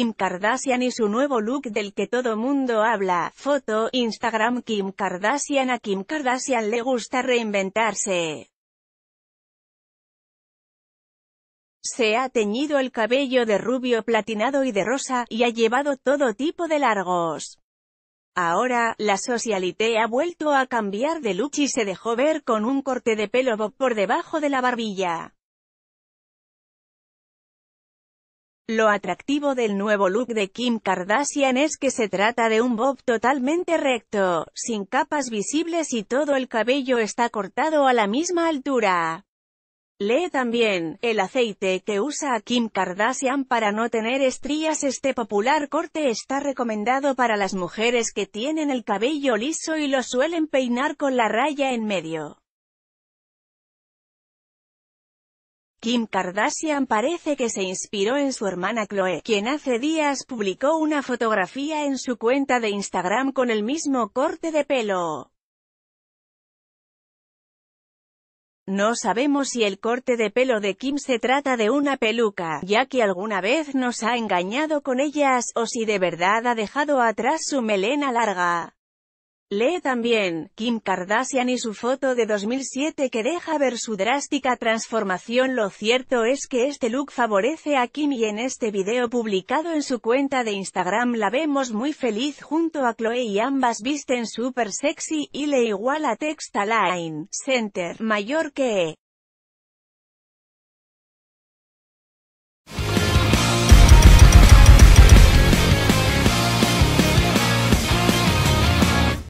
Kim Kardashian y su nuevo look del que todo mundo habla. Foto, Instagram Kim Kardashian A Kim Kardashian le gusta reinventarse. Se ha teñido el cabello de rubio platinado y de rosa, y ha llevado todo tipo de largos. Ahora, la socialité ha vuelto a cambiar de look y se dejó ver con un corte de pelo bob por debajo de la barbilla. Lo atractivo del nuevo look de Kim Kardashian es que se trata de un bob totalmente recto, sin capas visibles y todo el cabello está cortado a la misma altura. Lee también, el aceite que usa Kim Kardashian para no tener estrías este popular corte está recomendado para las mujeres que tienen el cabello liso y lo suelen peinar con la raya en medio. Kim Kardashian parece que se inspiró en su hermana Chloe, quien hace días publicó una fotografía en su cuenta de Instagram con el mismo corte de pelo. No sabemos si el corte de pelo de Kim se trata de una peluca, ya que alguna vez nos ha engañado con ellas, o si de verdad ha dejado atrás su melena larga. Lee también, Kim Kardashian y su foto de 2007 que deja ver su drástica transformación. Lo cierto es que este look favorece a Kim y en este video publicado en su cuenta de Instagram la vemos muy feliz junto a Chloe y ambas visten super sexy y le iguala line, Center, mayor que